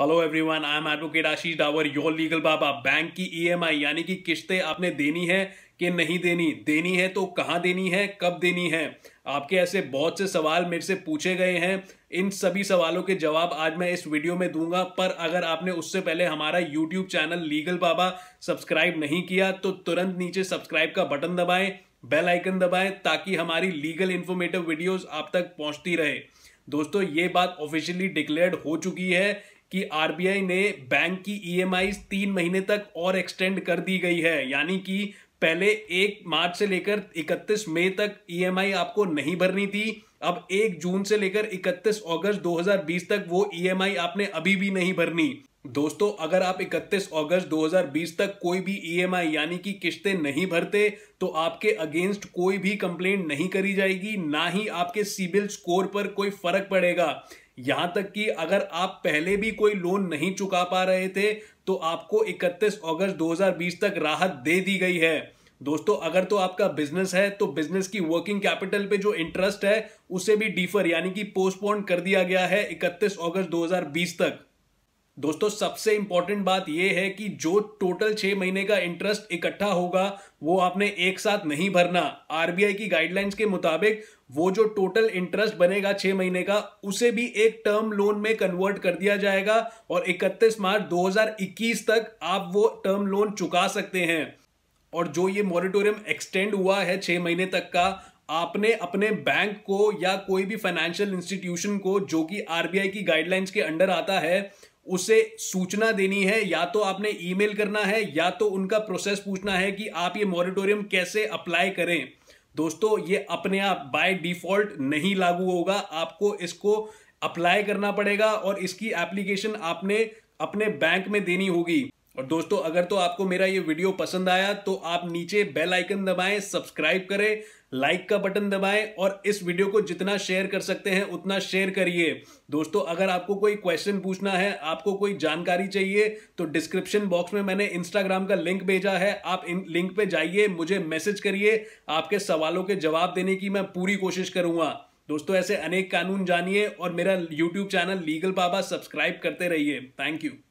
hello everyone I am advocate Ashish Dawar your legal Baba bank की EMI e यानी कि किस्तें आपने देनी है कि नहीं देनी देनी है तो कहाँ देनी है कब देनी है आपके ऐसे बहुत से सवाल मेरे से पूछे गए हैं इन सभी सवालों के जवाब आज मैं इस वीडियो में दूंगा पर अगर आपने उससे पहले हमारा YouTube channel legal Baba subscribe नहीं किया तो तुरंत नीचे सब्सक्राइब का बटन दबाएं बेल आइकन दबाएं ताकि हमारी लीगल इन्फॉर्मेटिव वीडियोस आप तक पहुंचती रहे दोस्तों ये बात ऑफिशियली डिक्लेयर्ड हो चुकी है कि आरबीआई ने बैंक की ईएमआई e तीन महीने तक और एक्सटेंड कर दी गई है यानी कि पहले एक मार्च से लेकर 31 मई तक ईएमआई e आपको नहीं भरनी थी अब एक जून से लेकर 31 अगस्त 2020 तक वो ईएमआई e आपने अभी भी नहीं भरनी दोस्तों अगर आप 31 अगस्त 2020 तक कोई भी ईएमआई e यानी कि किस्तें नहीं भरते तो आपके अगेंस्ट कोई भी कंप्लेंट नहीं करी जाएगी ना ही आपके सिबिल स्कोर पर कोई फर्क पड़ेगा यहां तक कि अगर आप पहले भी कोई लोन नहीं चुका पा रहे थे तो आपको 31 अगस्त 2020 तक राहत दे दी गई है दोस्तों अगर तो आपका बिजनेस है तो बिजनेस की वर्किंग कैपिटल पे जो इंटरेस्ट है उसे भी डिफर यानी कि पोस्टपोन कर दिया गया है 31 अगस्त 2020 तक दोस्तों सबसे इंपॉर्टेंट बात यह है कि जो टोटल छह महीने का इंटरेस्ट इकट्ठा होगा वो आपने एक साथ नहीं भरना आरबीआई की गाइडलाइंस के मुताबिक वो जो टोटल इंटरेस्ट बनेगा छह महीने का उसे भी एक टर्म लोन में कन्वर्ट कर दिया जाएगा और 31 मार्च 2021 तक आप वो टर्म लोन चुका सकते हैं और जो ये मॉरिटोरियम एक्सटेंड हुआ है छह महीने तक का आपने अपने बैंक को या कोई भी फाइनेंशियल इंस्टीट्यूशन को जो कि आरबीआई की गाइडलाइंस के अंडर आता है उसे सूचना देनी है या तो आपने ईमेल करना है या तो उनका प्रोसेस पूछना है कि आप ये मॉरिटोरियम कैसे अप्लाई करें दोस्तों ये अपने आप बाय डिफॉल्ट नहीं लागू होगा आपको इसको अप्लाई करना पड़ेगा और इसकी एप्लीकेशन आपने अपने बैंक में देनी होगी और दोस्तों अगर तो आपको मेरा ये वीडियो पसंद आया तो आप नीचे बेल आइकन दबाएं सब्सक्राइब करें लाइक का बटन दबाएं और इस वीडियो को जितना शेयर कर सकते हैं उतना शेयर करिए दोस्तों अगर आपको कोई क्वेश्चन पूछना है आपको कोई जानकारी चाहिए तो डिस्क्रिप्शन बॉक्स में मैंने इंस्टाग्राम का लिंक भेजा है आप इन लिंक पे जाइए मुझे मैसेज करिए आपके सवालों के जवाब देने की मैं पूरी कोशिश करूँगा दोस्तों ऐसे अनेक कानून जानिए और मेरा YouTube channel legal Baba subscribe करते रहिए थैंक यू